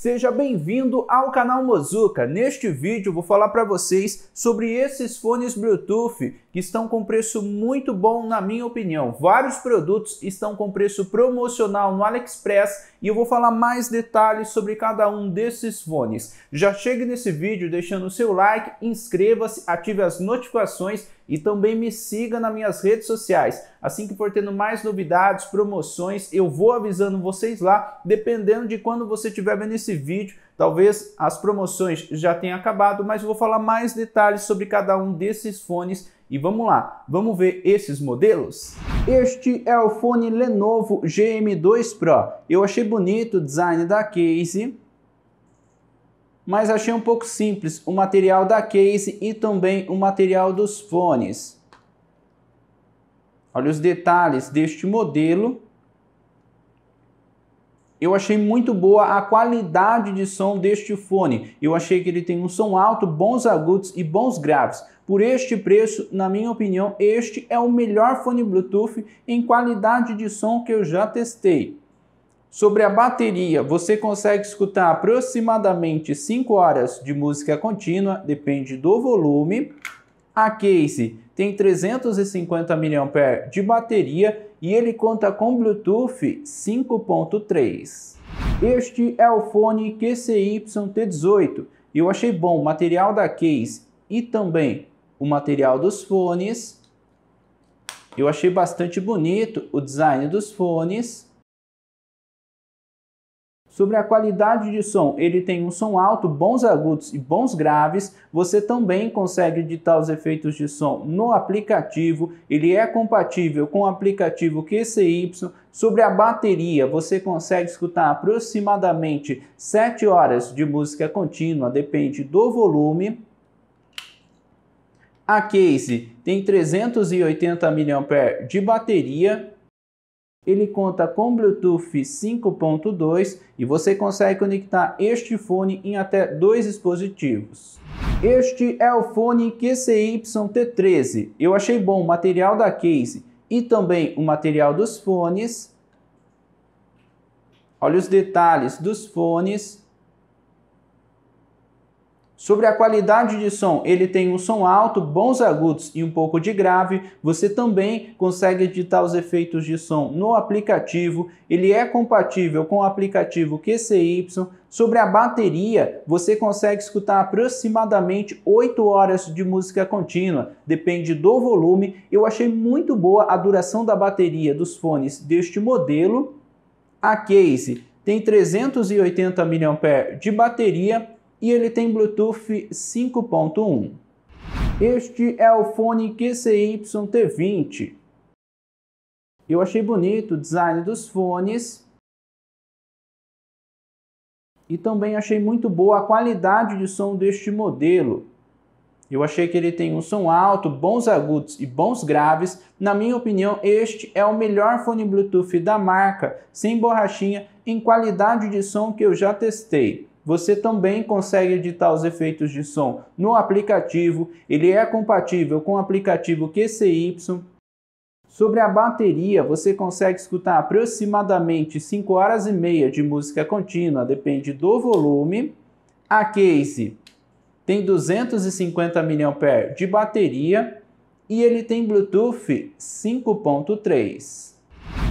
Seja bem-vindo ao canal Mozuka. Neste vídeo vou falar para vocês sobre esses fones Bluetooth que estão com preço muito bom, na minha opinião. Vários produtos estão com preço promocional no AliExpress e eu vou falar mais detalhes sobre cada um desses fones. Já chegue nesse vídeo deixando o seu like, inscreva-se, ative as notificações e também me siga nas minhas redes sociais. Assim que for tendo mais novidades, promoções, eu vou avisando vocês lá, dependendo de quando você estiver vendo esse vídeo. Talvez as promoções já tenham acabado, mas eu vou falar mais detalhes sobre cada um desses fones e vamos lá, vamos ver esses modelos? Este é o fone Lenovo GM2 Pro. Eu achei bonito o design da case, mas achei um pouco simples o material da case e também o material dos fones. Olha os detalhes deste modelo. Eu achei muito boa a qualidade de som deste fone. Eu achei que ele tem um som alto, bons agudos e bons graves. Por este preço, na minha opinião, este é o melhor fone Bluetooth em qualidade de som que eu já testei. Sobre a bateria, você consegue escutar aproximadamente 5 horas de música contínua, depende do volume. A case tem 350 mAh de bateria e ele conta com Bluetooth 5.3. Este é o fone QCY-T18. Eu achei bom o material da case e também o material dos fones. Eu achei bastante bonito o design dos fones. Sobre a qualidade de som, ele tem um som alto, bons agudos e bons graves. Você também consegue editar os efeitos de som no aplicativo. Ele é compatível com o aplicativo QCY. Sobre a bateria, você consegue escutar aproximadamente 7 horas de música contínua, depende do volume. A case tem 380 mAh de bateria. Ele conta com Bluetooth 5.2 e você consegue conectar este fone em até dois dispositivos. Este é o fone QCY-T13. Eu achei bom o material da case e também o material dos fones. Olha os detalhes dos fones. Sobre a qualidade de som, ele tem um som alto, bons agudos e um pouco de grave. Você também consegue editar os efeitos de som no aplicativo. Ele é compatível com o aplicativo QCY. Sobre a bateria, você consegue escutar aproximadamente 8 horas de música contínua, depende do volume. Eu achei muito boa a duração da bateria dos fones deste modelo. A case tem 380 mAh de bateria e ele tem Bluetooth 5.1. Este é o fone QCY-T20. Eu achei bonito o design dos fones e também achei muito boa a qualidade de som deste modelo. Eu achei que ele tem um som alto, bons agudos e bons graves. Na minha opinião, este é o melhor fone Bluetooth da marca, sem borrachinha, em qualidade de som que eu já testei você também consegue editar os efeitos de som no aplicativo. Ele é compatível com o aplicativo QCY. Sobre a bateria, você consegue escutar aproximadamente 5 horas e meia de música contínua, depende do volume. A case tem 250 mAh de bateria e ele tem Bluetooth 5.3.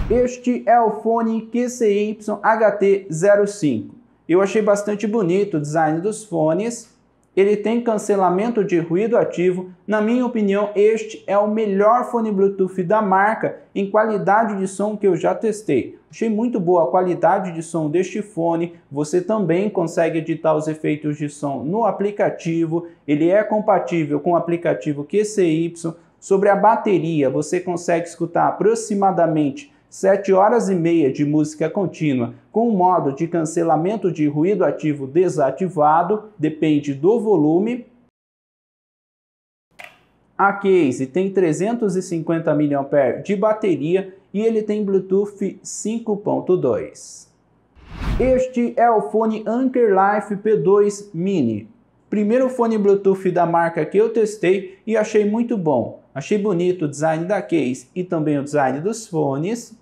Este é o fone QCY HT05. Eu achei bastante bonito o design dos fones. Ele tem cancelamento de ruído ativo. Na minha opinião, este é o melhor fone Bluetooth da marca em qualidade de som que eu já testei. Achei muito boa a qualidade de som deste fone. Você também consegue editar os efeitos de som no aplicativo. Ele é compatível com o aplicativo QCY. Sobre a bateria, você consegue escutar aproximadamente Sete horas e meia de música contínua com o modo de cancelamento de ruído ativo desativado, depende do volume. A case tem 350 mAh de bateria e ele tem Bluetooth 5.2. Este é o fone Anker Life P2 Mini. Primeiro fone Bluetooth da marca que eu testei e achei muito bom. Achei bonito o design da case e também o design dos fones.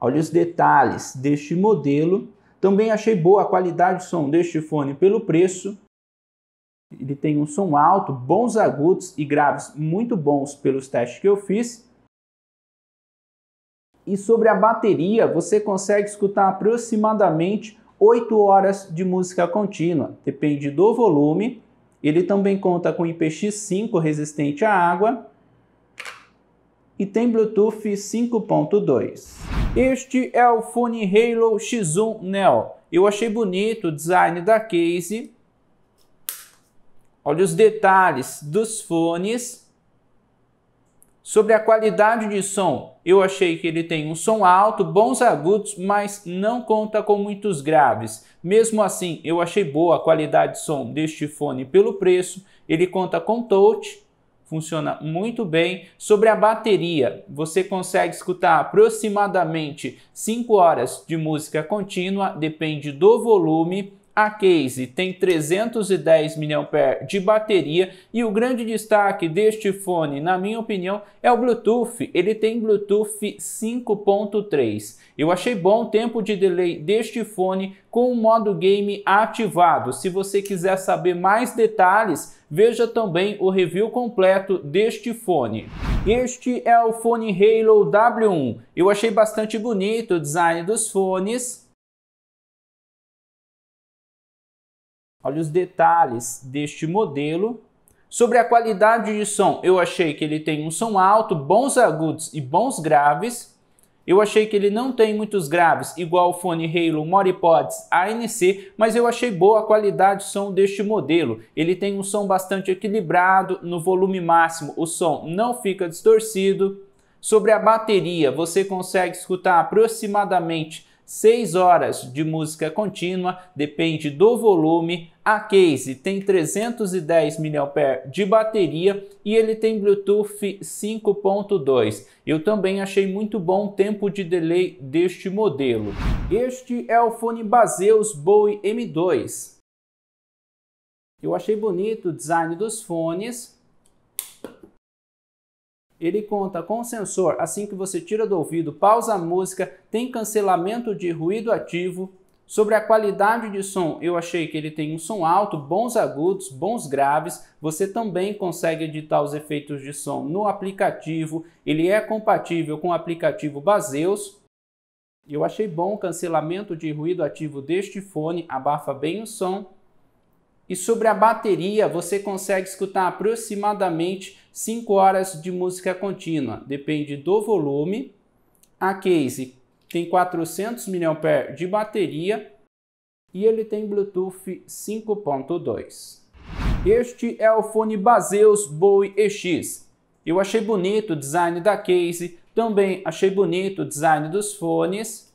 Olha os detalhes deste modelo. Também achei boa a qualidade de som deste fone pelo preço. Ele tem um som alto, bons agudos e graves muito bons pelos testes que eu fiz. E sobre a bateria, você consegue escutar aproximadamente 8 horas de música contínua, depende do volume ele também conta com IPX5 resistente à água e tem Bluetooth 5.2. Este é o fone Halo X1 Neo. Eu achei bonito o design da case. Olha os detalhes dos fones. Sobre a qualidade de som, eu achei que ele tem um som alto, bons agudos, mas não conta com muitos graves. Mesmo assim, eu achei boa a qualidade de som deste fone pelo preço. Ele conta com touch, funciona muito bem. Sobre a bateria, você consegue escutar aproximadamente 5 horas de música contínua, depende do volume. A case tem 310 mAh de bateria e o grande destaque deste fone, na minha opinião, é o Bluetooth. Ele tem Bluetooth 5.3. Eu achei bom o tempo de delay deste fone com o modo game ativado. Se você quiser saber mais detalhes, veja também o review completo deste fone. Este é o fone Halo W1. Eu achei bastante bonito o design dos fones Olha os detalhes deste modelo. Sobre a qualidade de som, eu achei que ele tem um som alto, bons agudos e bons graves. Eu achei que ele não tem muitos graves, igual o fone Halo Moripods ANC, mas eu achei boa a qualidade de som deste modelo. Ele tem um som bastante equilibrado, no volume máximo o som não fica distorcido. Sobre a bateria, você consegue escutar aproximadamente 6 horas de música contínua, depende do volume. A case tem 310 mAh de bateria e ele tem Bluetooth 5.2. Eu também achei muito bom o tempo de delay deste modelo. Este é o fone Baseus Bowie M2. Eu achei bonito o design dos fones, ele conta com sensor assim que você tira do ouvido, pausa a música, tem cancelamento de ruído ativo. Sobre a qualidade de som, eu achei que ele tem um som alto, bons agudos, bons graves. Você também consegue editar os efeitos de som no aplicativo. Ele é compatível com o aplicativo Baseus. Eu achei bom o cancelamento de ruído ativo deste fone, abafa bem o som. E sobre a bateria, você consegue escutar aproximadamente 5 horas de música contínua, depende do volume. A case tem 400 mAh de bateria e ele tem Bluetooth 5.2. Este é o fone Baseus Bowie EX. Eu achei bonito o design da case, também achei bonito o design dos fones.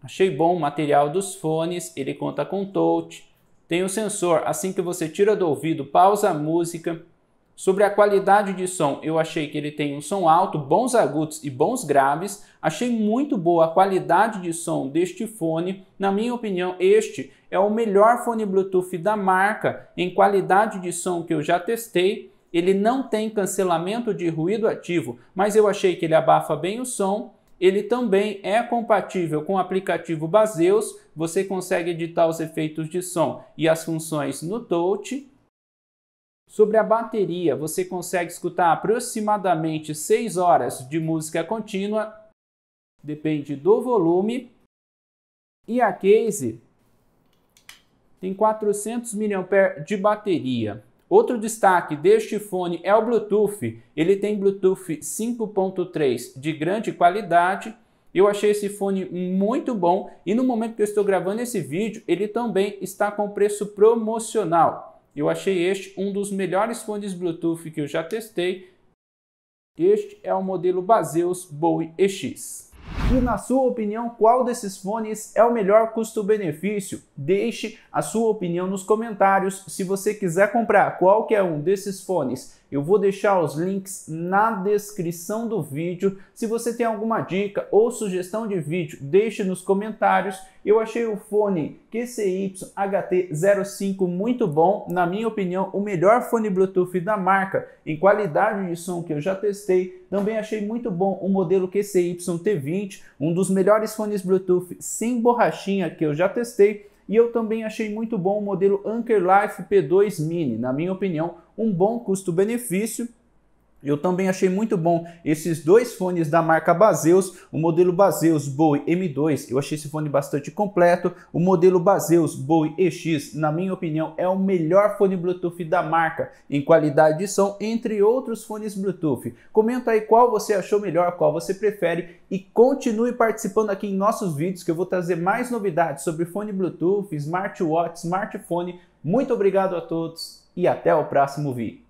Achei bom o material dos fones, ele conta com touch, tem o sensor, assim que você tira do ouvido, pausa a música. Sobre a qualidade de som, eu achei que ele tem um som alto, bons agudos e bons graves. Achei muito boa a qualidade de som deste fone. Na minha opinião, este é o melhor fone Bluetooth da marca em qualidade de som que eu já testei. Ele não tem cancelamento de ruído ativo, mas eu achei que ele abafa bem o som ele também é compatível com o aplicativo Baseus, você consegue editar os efeitos de som e as funções no touch. Sobre a bateria, você consegue escutar aproximadamente 6 horas de música contínua, depende do volume. E a case tem 400 mAh de bateria. Outro destaque deste fone é o Bluetooth. Ele tem Bluetooth 5.3 de grande qualidade. Eu achei esse fone muito bom e no momento que eu estou gravando esse vídeo, ele também está com preço promocional. Eu achei este um dos melhores fones Bluetooth que eu já testei. Este é o modelo Baseus Bowie EX. E na sua opinião, qual desses fones é o melhor custo-benefício? Deixe a sua opinião nos comentários. Se você quiser comprar qualquer um desses fones, eu vou deixar os links na descrição do vídeo. Se você tem alguma dica ou sugestão de vídeo, deixe nos comentários. Eu achei o fone QCY HT05 muito bom, na minha opinião, o melhor fone Bluetooth da marca em qualidade de som que eu já testei. Também achei muito bom o modelo QCY T20 um dos melhores fones Bluetooth sem borrachinha que eu já testei. E eu também achei muito bom o modelo Anker Life P2 Mini, na minha opinião, um bom custo-benefício eu também achei muito bom esses dois fones da marca Baseus, o modelo Baseus Bowie M2, eu achei esse fone bastante completo, o modelo Baseus Bowie EX, na minha opinião, é o melhor fone Bluetooth da marca, em qualidade de som, entre outros fones Bluetooth. Comenta aí qual você achou melhor, qual você prefere e continue participando aqui em nossos vídeos que eu vou trazer mais novidades sobre fone Bluetooth, smartwatch, smartphone. Muito obrigado a todos e até o próximo vídeo.